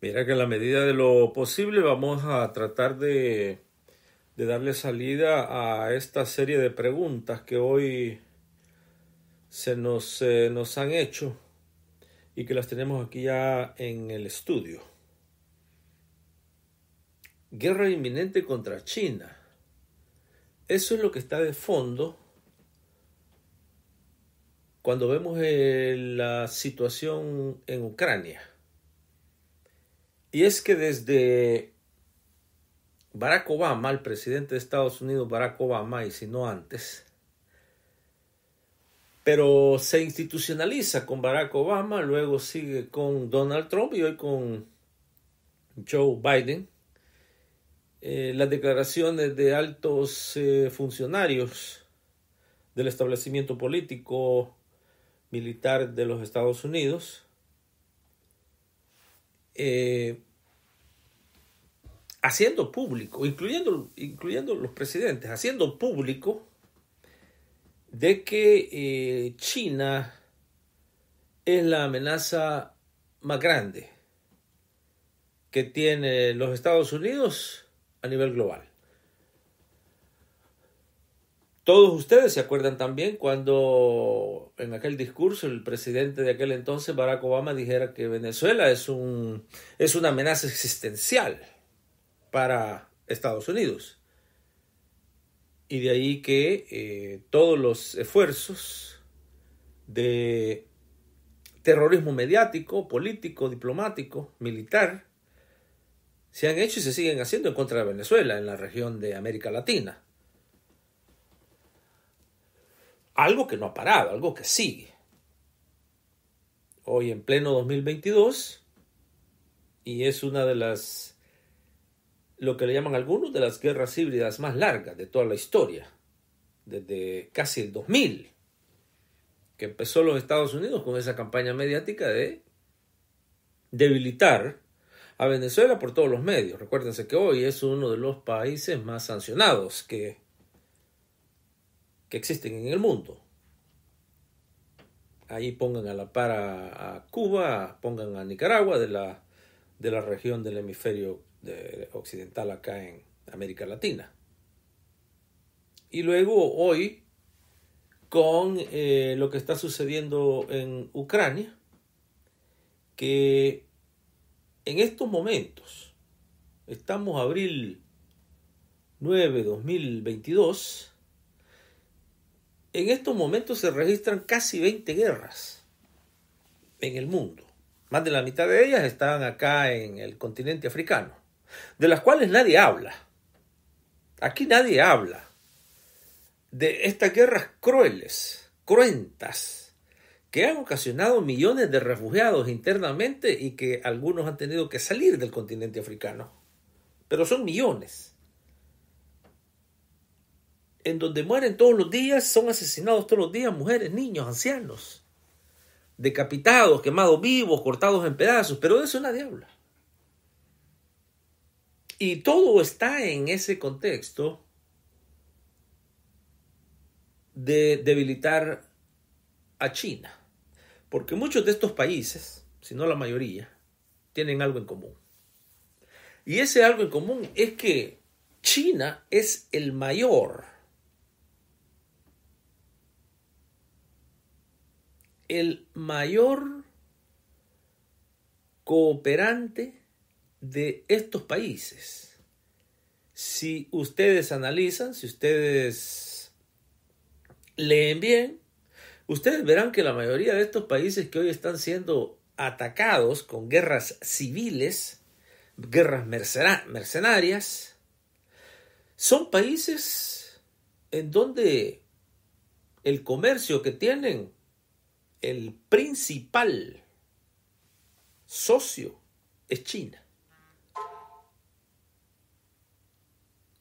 Mira que en la medida de lo posible vamos a tratar de, darle salida a esta serie de preguntas que hoy se nos, han hecho y que las tenemos aquí ya en el estudio. Guerra inminente contra China. Eso es lo que está de fondo cuando vemos eh, la situación en Ucrania. Y es que desde Barack Obama, el presidente de Estados Unidos, Barack Obama, y si no antes, pero se institucionaliza con Barack Obama, luego sigue con Donald Trump y hoy con Joe Biden. Eh, las declaraciones de altos eh, funcionarios del establecimiento político militar de los Estados Unidos eh, haciendo público, incluyendo, incluyendo los presidentes, haciendo público de que eh, China es la amenaza más grande que tiene los Estados Unidos a nivel global. Todos ustedes se acuerdan también cuando en aquel discurso el presidente de aquel entonces, Barack Obama, dijera que Venezuela es, un, es una amenaza existencial para Estados Unidos. Y de ahí que eh, todos los esfuerzos de terrorismo mediático, político, diplomático, militar, se han hecho y se siguen haciendo en contra de Venezuela en la región de América Latina. algo que no ha parado, algo que sigue. Hoy en pleno 2022, y es una de las, lo que le llaman algunos, de las guerras híbridas más largas de toda la historia, desde casi el 2000, que empezó los Estados Unidos con esa campaña mediática de debilitar a Venezuela por todos los medios. Recuérdense que hoy es uno de los países más sancionados que que existen en el mundo. Ahí pongan a la par a, Cuba, pongan a Nicaragua de la, de la región del hemisferio occidental acá en América Latina. Y luego hoy, con eh, lo que está sucediendo en Ucrania, que en estos momentos, estamos abril 9 2022, en estos momentos se registran casi 20 guerras en el mundo. Más de la mitad de ellas están acá en el continente africano, de las cuales nadie habla. Aquí nadie habla de estas guerras crueles, cruentas, que han ocasionado millones de refugiados internamente y que algunos han tenido que salir del continente africano. Pero son millones en donde mueren todos los días, son asesinados todos los días mujeres, niños, ancianos, decapitados, quemados vivos, cortados en pedazos, pero de eso nadie habla. Y todo está en ese contexto de debilitar a China, porque muchos de estos países, si no la mayoría, tienen algo en común. Y ese algo en común es que China es el mayor el mayor cooperante de estos países. Si ustedes analizan, si ustedes leen bien, ustedes verán que la mayoría de estos países que hoy están siendo atacados con guerras civiles, guerras mercenarias, son países en donde el comercio que tienen el principal socio es China.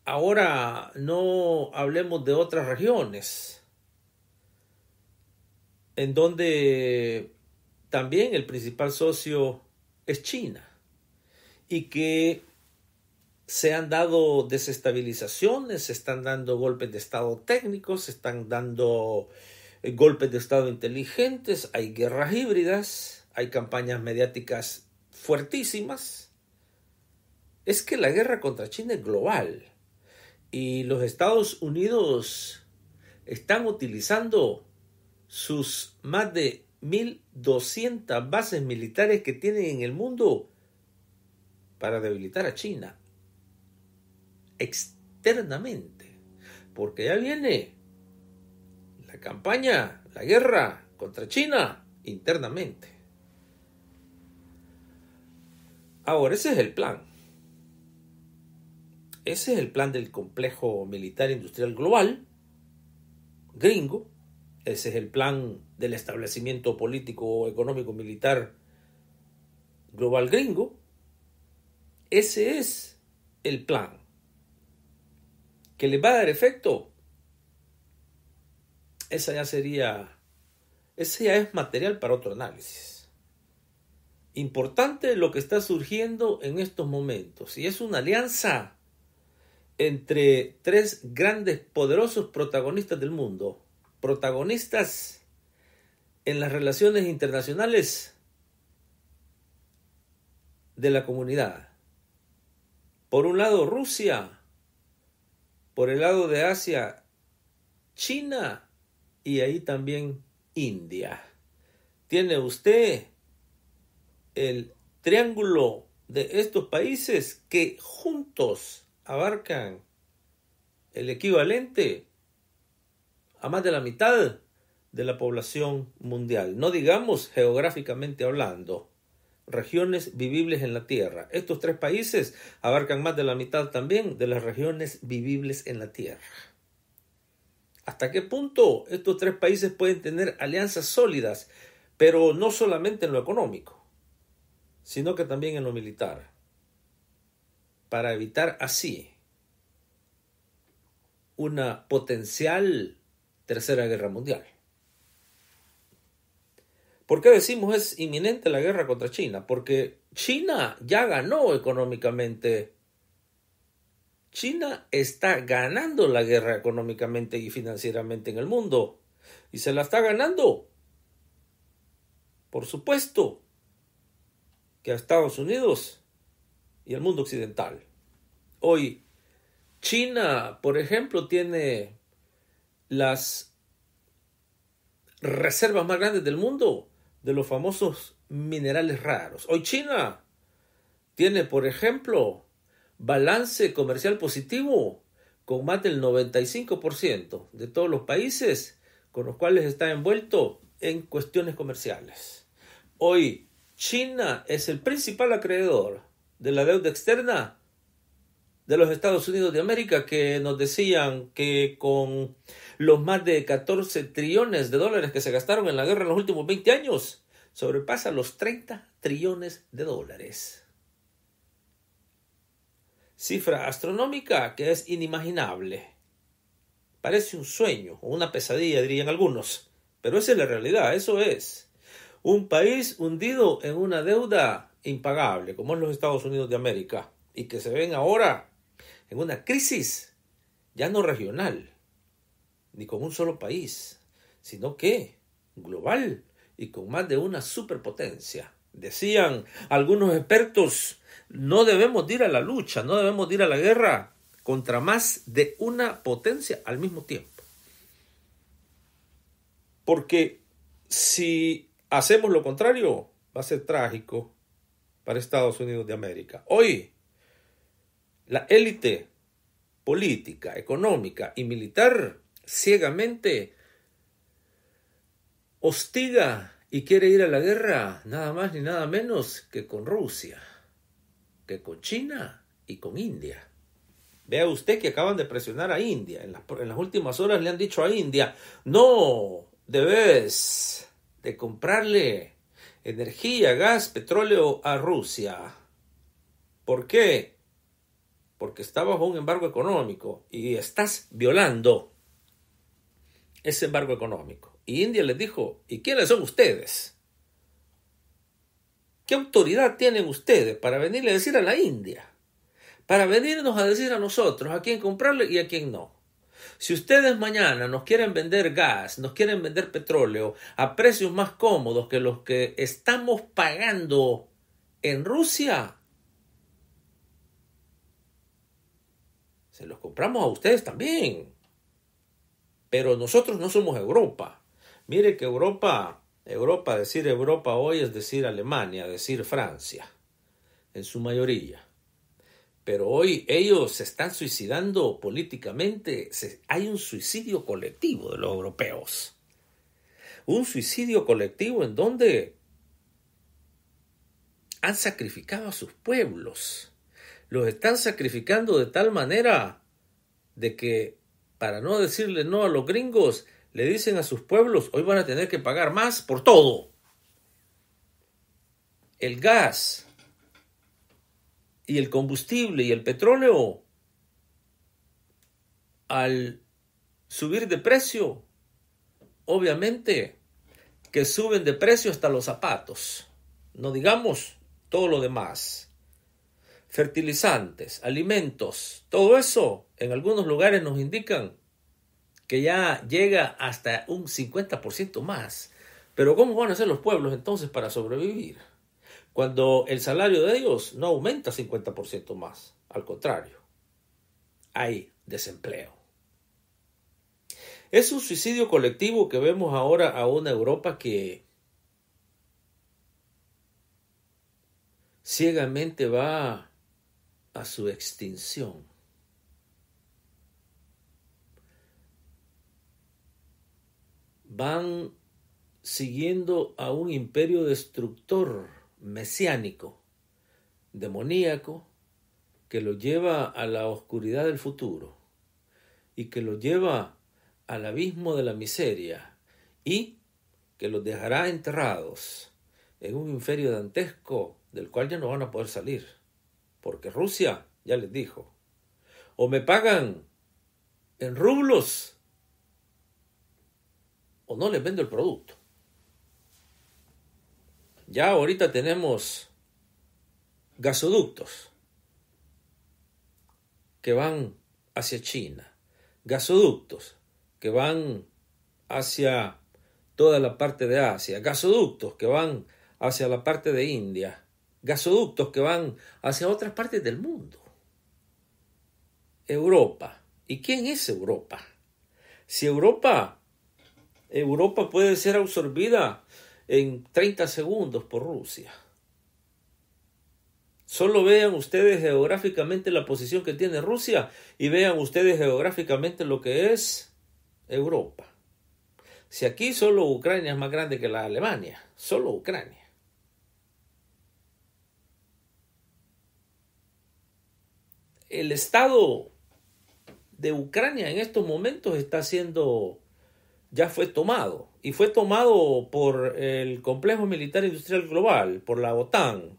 Ahora no hablemos de otras regiones, en donde también el principal socio es China y que se han dado desestabilizaciones, se están dando golpes de Estado técnicos, se están dando eh, golpes de Estado inteligentes, hay guerras híbridas, hay campañas mediáticas fuertísimas, es que la guerra contra China es global y los Estados Unidos están utilizando sus más de 1.200 bases militares que tienen en el mundo para debilitar a China externamente, porque ya viene campaña, la guerra contra China internamente. Ahora, ese es el plan. Ese es el plan del complejo militar industrial global gringo. Ese es el plan del establecimiento político, económico, militar global gringo. Ese es el plan que le va a dar efecto esa ya sería, ese ya es material para otro análisis. Importante lo que está surgiendo en estos momentos y es una alianza entre tres grandes, poderosos protagonistas del mundo, protagonistas en las relaciones internacionales de la comunidad. Por un lado Rusia, por el lado de Asia, China y ahí también India. Tiene usted el triángulo de estos países que juntos abarcan el equivalente a más de la mitad de la población mundial. No digamos geográficamente hablando, regiones vivibles en la Tierra. Estos tres países abarcan más de la mitad también de las regiones vivibles en la Tierra. ¿Hasta qué punto estos tres países pueden tener alianzas sólidas, pero no solamente en lo económico, sino que también en lo militar, para evitar así una potencial tercera guerra mundial? ¿Por qué decimos es inminente la guerra contra China? Porque China ya ganó económicamente China está ganando la guerra económicamente y financieramente en el mundo. Y se la está ganando. Por supuesto que a Estados Unidos y al mundo occidental. Hoy, China, por ejemplo, tiene las reservas más grandes del mundo de los famosos minerales raros. Hoy China tiene, por ejemplo, balance comercial positivo con más del 95% de todos los países con los cuales está envuelto en cuestiones comerciales. Hoy China es el principal acreedor de la deuda externa de los Estados Unidos de América que nos decían que con los más de 14 trillones de dólares que se gastaron en la guerra en los últimos 20 años, sobrepasa los 30 trillones de dólares cifra astronómica que es inimaginable. Parece un sueño o una pesadilla, dirían algunos, pero esa es la realidad, eso es. Un país hundido en una deuda impagable, como es los Estados Unidos de América, y que se ven ahora en una crisis ya no regional, ni con un solo país, sino que global y con más de una superpotencia. Decían algunos expertos, no debemos ir a la lucha, no debemos ir a la guerra contra más de una potencia al mismo tiempo. Porque si hacemos lo contrario, va a ser trágico para Estados Unidos de América. Hoy, la élite política, económica y militar ciegamente hostiga y quiere ir a la guerra nada más ni nada menos que con Rusia, que con China y con India. Vea usted que acaban de presionar a India. En las, últimas horas le han dicho a India, no, debes de comprarle energía, gas, petróleo a Rusia. ¿Por qué? Porque está bajo un embargo económico y estás violando ese embargo económico. Y India les dijo, ¿y quiénes son ustedes? ¿Qué autoridad tienen ustedes para venirle a decir a la India? Para venirnos a decir a nosotros a quién comprarle y a quién no. Si ustedes mañana nos quieren vender gas, nos quieren vender petróleo a precios más cómodos que los que estamos pagando en Rusia, se los compramos a ustedes también. Pero nosotros no somos Europa. Mire que Europa, Europa, decir Europa hoy es decir Alemania, decir Francia, en su mayoría. Pero hoy ellos se están suicidando políticamente, hay un suicidio colectivo de los europeos. Un suicidio colectivo en donde han sacrificado a sus pueblos. Los están sacrificando de tal manera de que, para no decirle no a los gringos, le dicen a sus pueblos, hoy van a tener que pagar más por todo. El gas y el combustible y el petróleo, al subir de precio, obviamente que suben de precio hasta los zapatos, no digamos todo lo demás. Fertilizantes, alimentos, todo eso en algunos lugares nos indican que ya llega hasta un 50% más. Pero ¿cómo van a ser los pueblos entonces para sobrevivir? Cuando el salario de ellos no aumenta 50% más, al contrario, hay desempleo. Es un suicidio colectivo que vemos ahora a una Europa que ciegamente va a su extinción. van siguiendo a un imperio destructor, mesiánico, demoníaco, que lo lleva a la oscuridad del futuro y que lo lleva al abismo de la miseria y que los dejará enterrados en un imperio dantesco del cual ya no van a poder salir, porque Rusia ya les dijo, o me pagan en rublos o no les vendo el producto. Ya ahorita tenemos gasoductos que van hacia China, gasoductos que van hacia toda la parte de Asia, gasoductos que van hacia la parte de India, gasoductos que van hacia otras partes del mundo. Europa. ¿Y quién es Europa? Si Europa Europa puede ser absorbida en 30 segundos por Rusia. Solo vean ustedes geográficamente la posición que tiene Rusia y vean ustedes geográficamente lo que es Europa. Si aquí solo Ucrania es más grande que la Alemania, solo Ucrania. El estado de Ucrania en estos momentos está siendo ya fue tomado. Y fue tomado por el Complejo Militar Industrial Global, por la OTAN,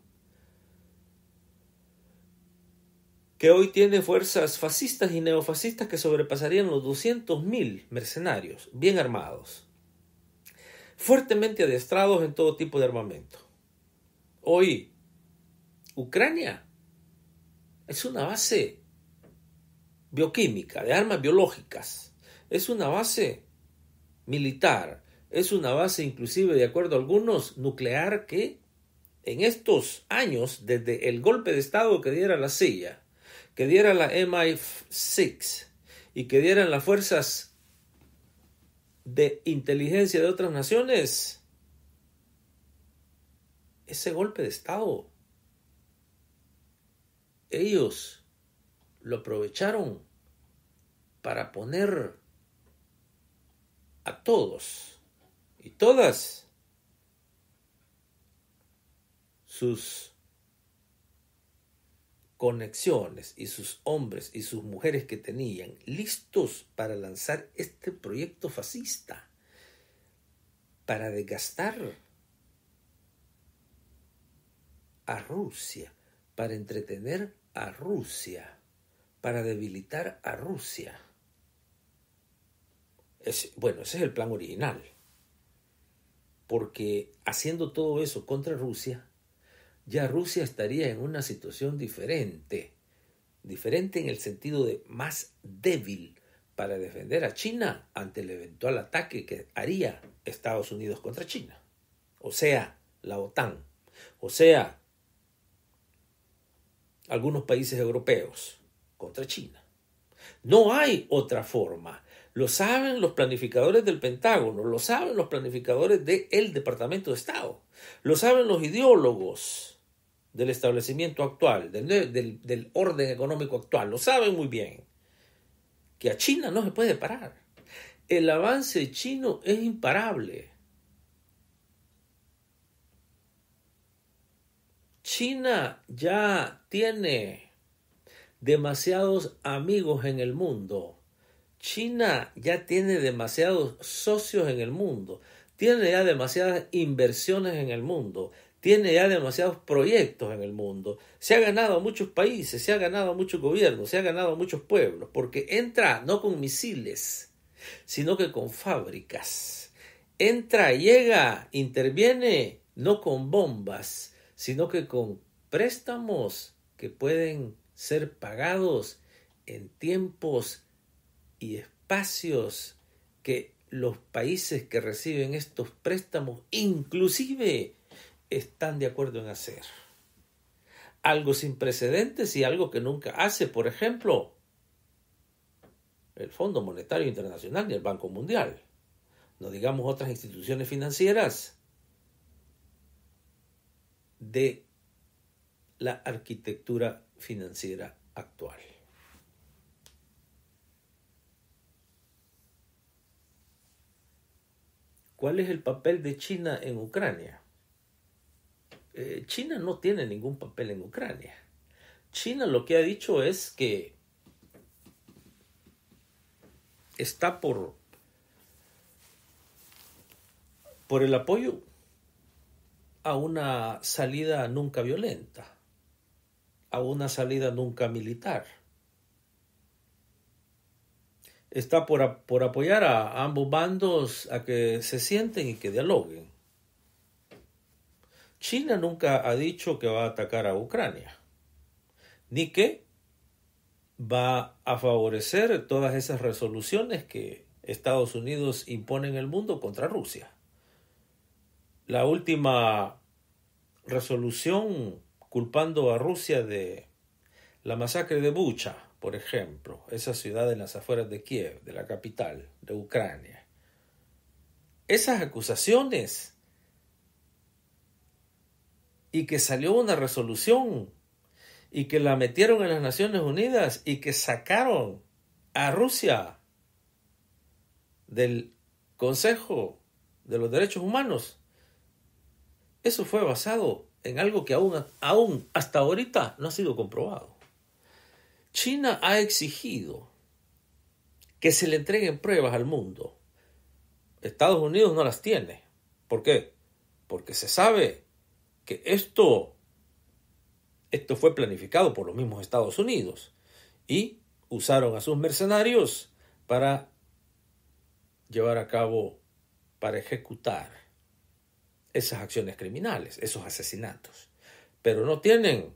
que hoy tiene fuerzas fascistas y neofascistas que sobrepasarían los 200.000 mercenarios bien armados, fuertemente adiestrados en todo tipo de armamento. Hoy, Ucrania es una base bioquímica, de armas biológicas, es una base militar. Es una base inclusive, de acuerdo a algunos, nuclear que en estos años, desde el golpe de Estado que diera la silla que diera la MI6 y que dieran las fuerzas de inteligencia de otras naciones, ese golpe de Estado, ellos lo aprovecharon para poner a todos y todas sus conexiones y sus hombres y sus mujeres que tenían listos para lanzar este proyecto fascista, para desgastar a Rusia, para entretener a Rusia, para debilitar a Rusia bueno, ese es el plan original. Porque haciendo todo eso contra Rusia, ya Rusia estaría en una situación diferente. Diferente en el sentido de más débil para defender a China ante el eventual ataque que haría Estados Unidos contra China. O sea, la OTAN. O sea, algunos países europeos contra China. No hay otra forma. Lo saben los planificadores del Pentágono, lo saben los planificadores del Departamento de Estado, lo saben los ideólogos del establecimiento actual, del orden económico actual, lo saben muy bien, que a China no se puede parar. El avance chino es imparable. China ya tiene demasiados amigos en el mundo China ya tiene demasiados socios en el mundo, tiene ya demasiadas inversiones en el mundo, tiene ya demasiados proyectos en el mundo, se ha ganado a muchos países, se ha ganado a muchos gobiernos, se ha ganado a muchos pueblos, porque entra no con misiles, sino que con fábricas. Entra, llega, interviene no con bombas, sino que con préstamos que pueden ser pagados en tiempos y espacios que los países que reciben estos préstamos inclusive están de acuerdo en hacer. Algo sin precedentes y algo que nunca hace, por ejemplo, el Fondo Monetario Internacional ni el Banco Mundial. No digamos otras instituciones financieras de la arquitectura financiera actual. ¿Cuál es el papel de China en Ucrania? Eh, China no tiene ningún papel en Ucrania. China lo que ha dicho es que está por, por el apoyo a una salida nunca violenta, a una salida nunca militar está por, apoyar a ambos bandos a que se sienten y que dialoguen. China nunca ha dicho que va a atacar a Ucrania, ni que va a favorecer todas esas resoluciones que Estados Unidos impone en el mundo contra Rusia. La última resolución culpando a Rusia de la masacre de Bucha por ejemplo, esa ciudad en las afueras de Kiev, de la capital de Ucrania. Esas acusaciones y que salió una resolución y que la metieron en las Naciones Unidas y que sacaron a Rusia del Consejo de los Derechos Humanos. Eso fue basado en algo que aún, aún hasta ahorita no ha sido comprobado. China ha exigido que se le entreguen pruebas al mundo. Estados Unidos no las tiene. ¿Por qué? Porque se sabe que esto, esto fue planificado por los mismos Estados Unidos y usaron a sus mercenarios para llevar a cabo, para ejecutar esas acciones criminales, esos asesinatos. Pero no tienen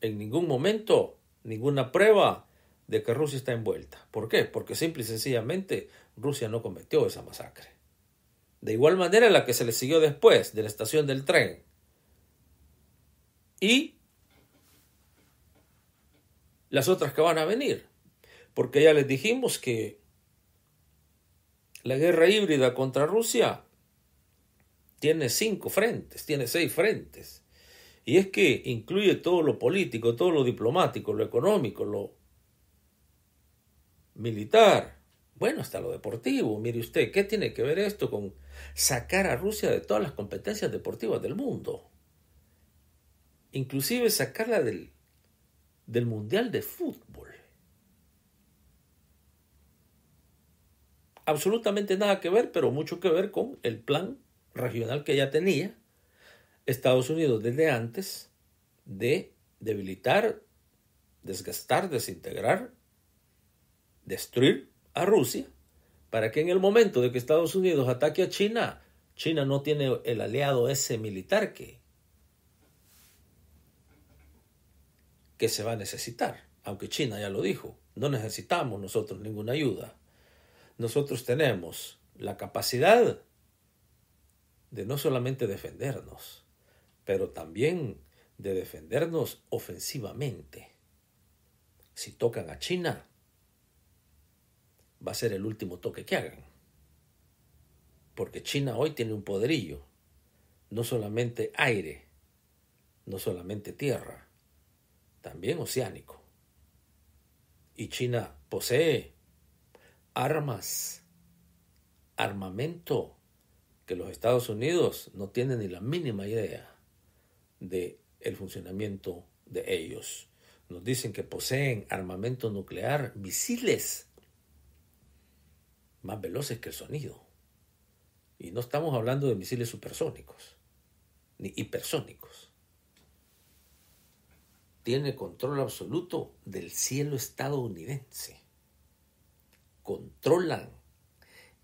en ningún momento ninguna prueba de que Rusia está envuelta. ¿Por qué? Porque simple y sencillamente Rusia no cometió esa masacre. De igual manera la que se le siguió después de la estación del tren. Y las otras que van a venir. Porque ya les dijimos que la guerra híbrida contra Rusia tiene cinco frentes, tiene seis frentes. Y es que incluye todo lo político, todo lo diplomático, lo económico, lo militar, bueno, hasta lo deportivo. Mire usted, ¿qué tiene que ver esto con sacar a Rusia de todas las competencias deportivas del mundo? Inclusive sacarla del, del Mundial de Fútbol. Absolutamente nada que ver, pero mucho que ver con el plan regional que ya tenía Estados Unidos desde antes de debilitar, desgastar, desintegrar, destruir a Rusia, para que en el momento de que Estados Unidos ataque a China, China no tiene el aliado ese militar que, que se va a necesitar, aunque China ya lo dijo, no necesitamos nosotros ninguna ayuda. Nosotros tenemos la capacidad de no solamente defendernos, pero también de defendernos ofensivamente. Si tocan a China, va a ser el último toque que hagan. Porque China hoy tiene un poderillo, no solamente aire, no solamente tierra, también oceánico. Y China posee armas, armamento que los Estados Unidos no tienen ni la mínima idea del funcionamiento de ellos. Nos dicen que poseen armamento nuclear, misiles más veloces que el sonido. Y no estamos hablando de misiles supersónicos, ni hipersónicos. Tiene control absoluto del cielo estadounidense. Controlan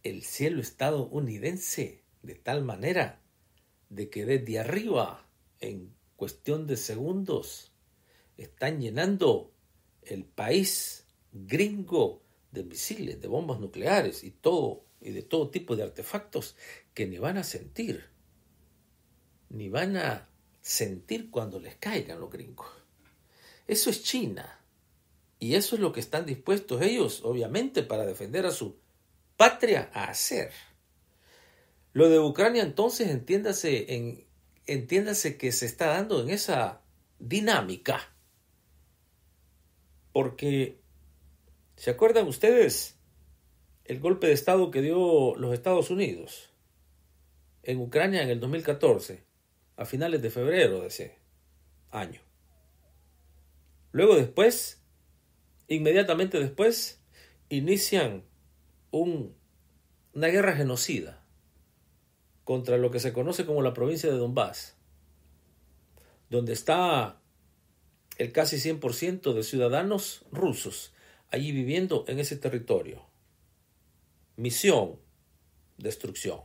el cielo estadounidense de tal manera de que desde arriba en cuestión de segundos están llenando el país gringo de misiles, de bombas nucleares y todo y de todo tipo de artefactos que ni van a sentir, ni van a sentir cuando les caigan los gringos. Eso es China. Y eso es lo que están dispuestos ellos, obviamente, para defender a su patria a hacer. Lo de Ucrania entonces, entiéndase en entiéndase que se está dando en esa dinámica. Porque, ¿se acuerdan ustedes el golpe de Estado que dio los Estados Unidos en Ucrania en el 2014, a finales de febrero de ese año? Luego después, inmediatamente después, inician una guerra genocida contra lo que se conoce como la provincia de Donbass, donde está el casi 100% de ciudadanos rusos allí viviendo en ese territorio. Misión, destrucción.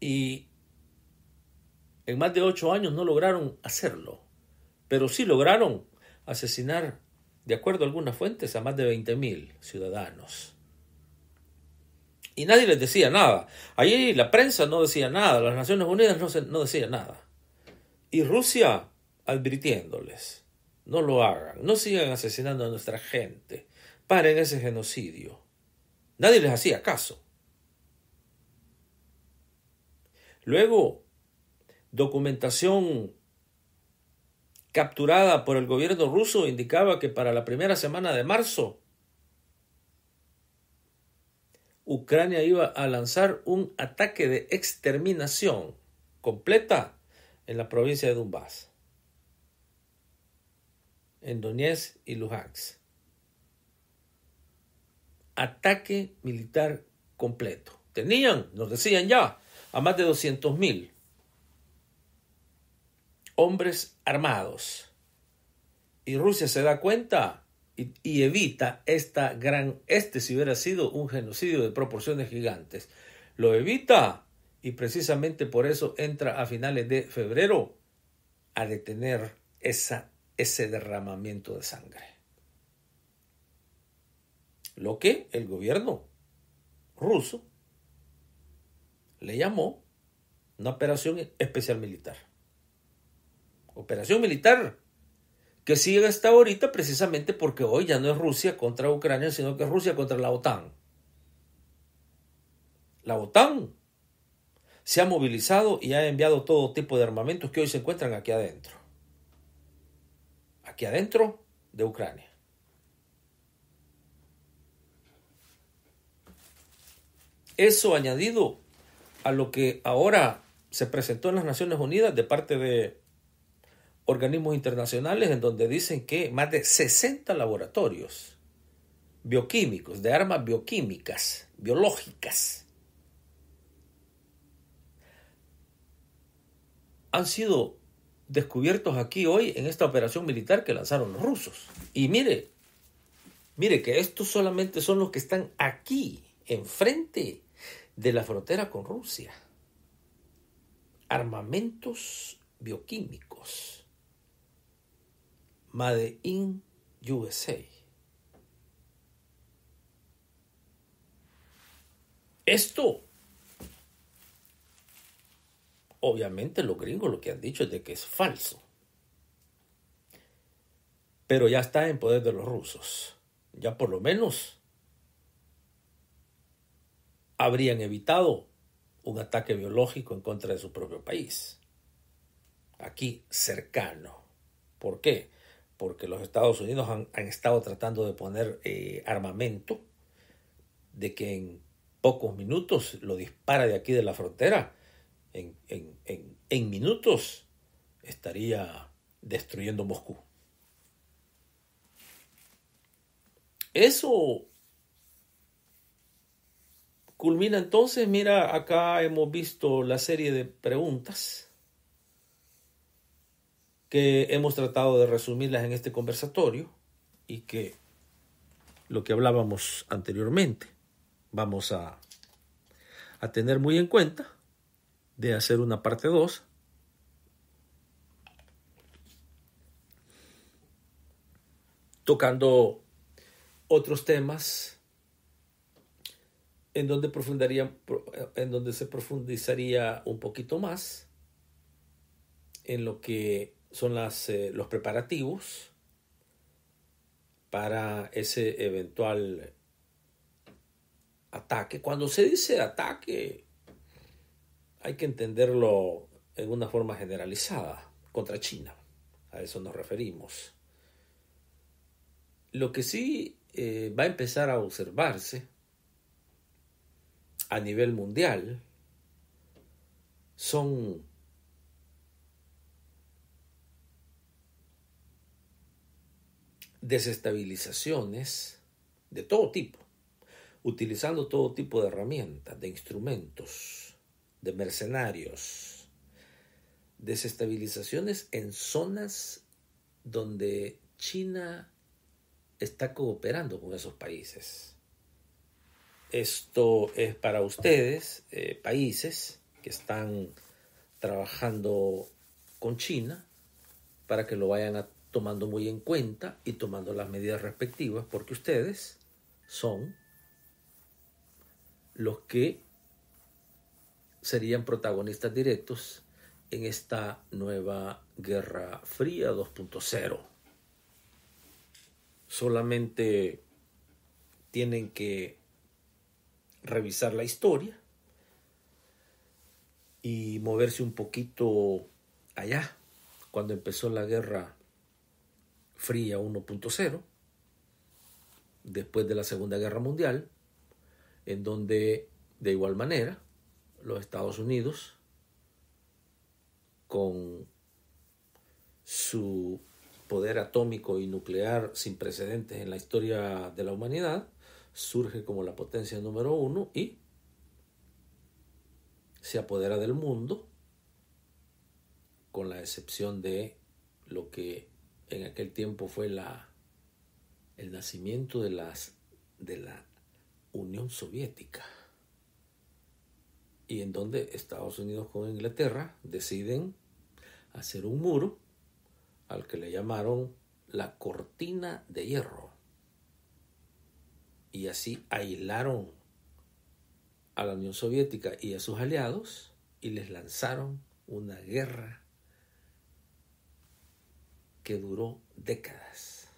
Y en más de ocho años no lograron hacerlo, pero sí lograron asesinar, de acuerdo a algunas fuentes, a más de 20.000 ciudadanos. Y nadie les decía nada. Allí la prensa no decía nada, las Naciones Unidas no, decían nada. Y Rusia advirtiéndoles, no lo hagan, no sigan asesinando a nuestra gente, paren ese genocidio. Nadie les hacía caso. Luego, documentación capturada por el gobierno ruso indicaba que para la primera semana de marzo Ucrania iba a lanzar un ataque de exterminación completa en la provincia de Donbass, en Donetsk y Luhansk. Ataque militar completo. Tenían, nos decían ya, a más de 200.000 mil hombres armados. Y Rusia se da cuenta y, evita esta gran, este si hubiera sido un genocidio de proporciones gigantes, lo evita y precisamente por eso entra a finales de febrero a detener esa, ese derramamiento de sangre. Lo que el gobierno ruso le llamó una operación especial militar. Operación militar que sigue hasta ahorita precisamente porque hoy ya no es Rusia contra Ucrania, sino que es Rusia contra la OTAN. La OTAN se ha movilizado y ha enviado todo tipo de armamentos que hoy se encuentran aquí adentro. Aquí adentro de Ucrania. Eso añadido a lo que ahora se presentó en las Naciones Unidas de parte de organismos internacionales en donde dicen que más de 60 laboratorios bioquímicos, de armas bioquímicas, biológicas, han sido descubiertos aquí hoy en esta operación militar que lanzaron los rusos. Y mire, mire que estos solamente son los que están aquí, enfrente de la frontera con Rusia. Armamentos bioquímicos. Made in USA. Esto, obviamente los gringos lo que han dicho es de que es falso. Pero ya está en poder de los rusos. Ya por lo menos habrían evitado un ataque biológico en contra de su propio país. Aquí cercano. ¿Por qué? porque los Estados Unidos han, estado tratando de poner eh, armamento, de que en pocos minutos lo dispara de aquí de la frontera, en minutos estaría destruyendo Moscú. Eso culmina entonces, mira, acá hemos visto la serie de preguntas que hemos tratado de resumirlas en este conversatorio y que lo que hablábamos anteriormente vamos a, tener muy en cuenta de hacer una parte 2 tocando otros temas en donde, profundaría, en donde se profundizaría un poquito más en lo que son eh, los preparativos para ese eventual ataque. Cuando se dice ataque, hay que entenderlo en una forma generalizada, contra China. A eso nos referimos. Lo que sí eh, va a empezar a observarse a nivel mundial son desestabilizaciones de todo tipo, utilizando todo tipo de herramientas, de instrumentos, de mercenarios, desestabilizaciones en zonas donde China está cooperando con esos países. Esto es para ustedes, eh, países que están trabajando con China, para que lo vayan a tomando muy en cuenta y tomando las medidas respectivas, porque ustedes son los que serían protagonistas directos en esta nueva Guerra Fría 2.0. Solamente tienen que revisar la historia y moverse un poquito allá, cuando empezó la guerra Fría 1.0, después de la Segunda Guerra Mundial, en donde de igual manera los Estados Unidos, con su poder atómico y nuclear sin precedentes en la historia de la humanidad, surge como la potencia número uno y se apodera del mundo, con la excepción de lo que en aquel tiempo fue la, el nacimiento de, de la Unión Soviética y en donde Estados Unidos con Inglaterra deciden hacer un muro al que le llamaron la cortina de hierro. Y así aislaron a la Unión Soviética y a sus aliados y les lanzaron una guerra que duró décadas.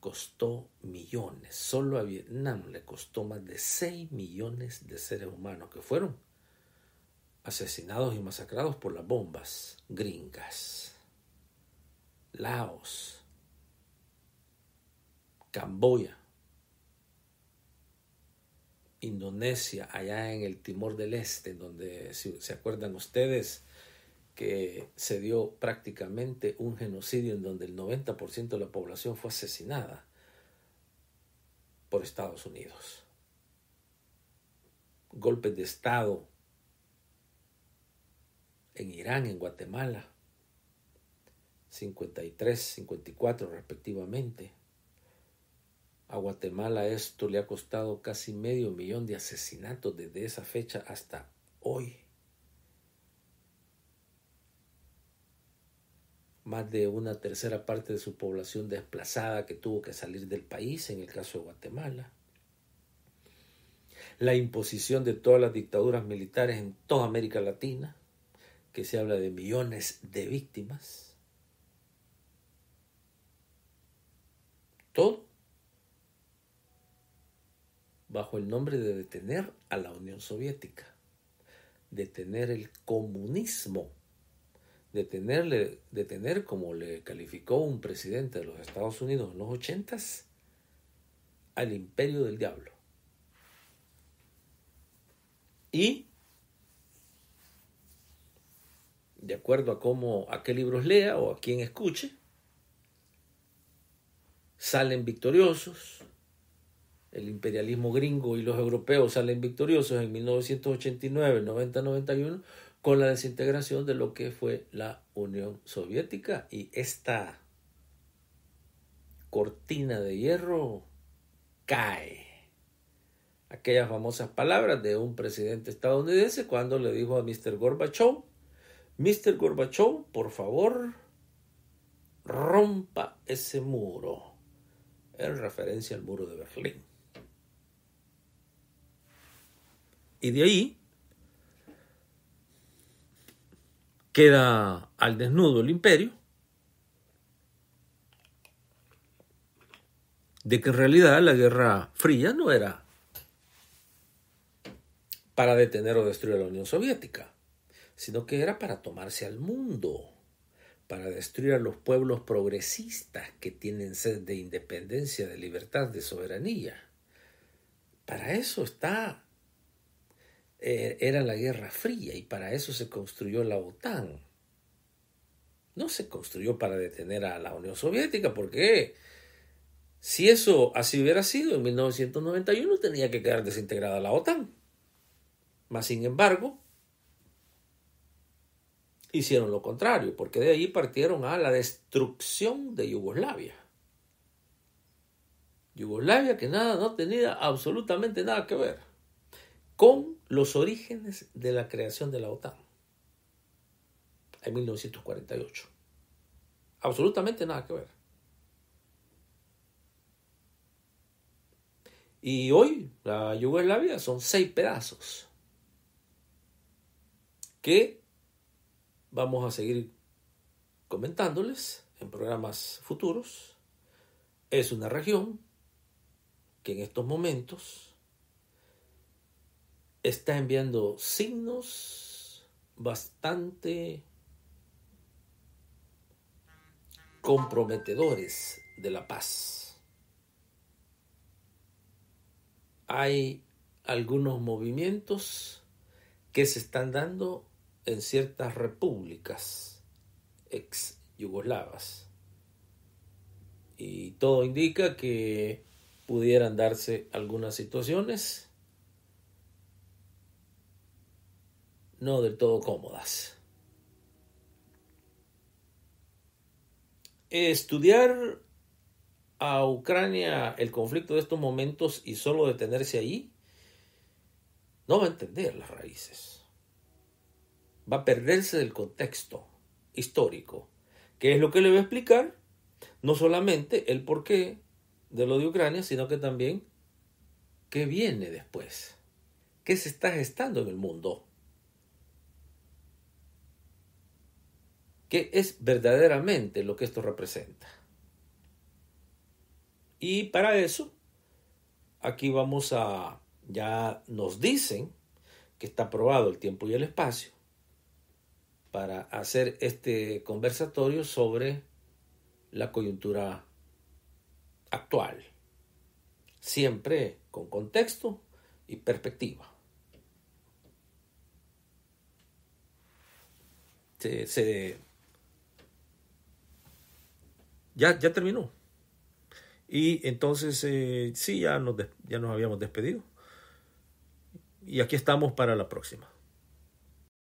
Costó millones. Solo a Vietnam le costó más de 6 millones de seres humanos que fueron asesinados y masacrados por las bombas gringas. Laos, Camboya, Indonesia, allá en el Timor del Este, donde, si se acuerdan ustedes, que se dio prácticamente un genocidio en donde el 90% de la población fue asesinada por Estados Unidos. Golpes de Estado en Irán, en Guatemala, 53, 54 respectivamente. A Guatemala esto le ha costado casi medio millón de asesinatos desde esa fecha hasta hoy. más de una tercera parte de su población desplazada que tuvo que salir del país, en el caso de Guatemala. La imposición de todas las dictaduras militares en toda América Latina, que se habla de millones de víctimas. Todo bajo el nombre de detener a la Unión Soviética, detener el comunismo de, tener, como le calificó un presidente de los Estados Unidos en los ochentas, al imperio del diablo. Y, de acuerdo a cómo, a qué libros lea o a quién escuche, salen victoriosos. El imperialismo gringo y los europeos salen victoriosos en 1989, 90, 91 con la desintegración de lo que fue la Unión Soviética y esta cortina de hierro cae. Aquellas famosas palabras de un presidente estadounidense cuando le dijo a Mr. Gorbachev, Mr. Gorbachev, por favor, rompa ese muro, en referencia al muro de Berlín. Y de ahí queda al desnudo el imperio, de que en realidad la Guerra Fría no era para detener o destruir a la Unión Soviética, sino que era para tomarse al mundo, para destruir a los pueblos progresistas que tienen sed de independencia, de libertad, de soberanía. Para eso está eh, era la Guerra Fría y para eso se construyó la OTAN. No se construyó para detener a la Unión Soviética, porque si eso así hubiera sido en 1991 tenía que quedar desintegrada la OTAN. Mas sin embargo, hicieron lo contrario, porque de ahí partieron a la destrucción de Yugoslavia. Yugoslavia que nada, no tenía absolutamente nada que ver con los orígenes de la creación de la OTAN en 1948. Absolutamente nada que ver. Y hoy la Yugoslavia son seis pedazos que vamos a seguir comentándoles en programas futuros. Es una región que en estos momentos está enviando signos bastante comprometedores de la paz. Hay algunos movimientos que se están dando en ciertas repúblicas ex yugoslavas. Y todo indica que pudieran darse algunas situaciones no del todo cómodas. Estudiar a Ucrania el conflicto de estos momentos y solo detenerse ahí, no va a entender las raíces. Va a perderse del contexto histórico, que es lo que le va a explicar no solamente el porqué de lo de Ucrania, sino que también qué viene después, qué se está gestando en el mundo que es verdaderamente lo que esto representa. Y para eso, aquí vamos a, ya nos dicen que está aprobado el tiempo y el espacio para hacer este conversatorio sobre la coyuntura actual, siempre con contexto y perspectiva ya, ya terminó. Y entonces, eh, sí, ya nos, ya nos habíamos despedido. Y aquí estamos para la próxima.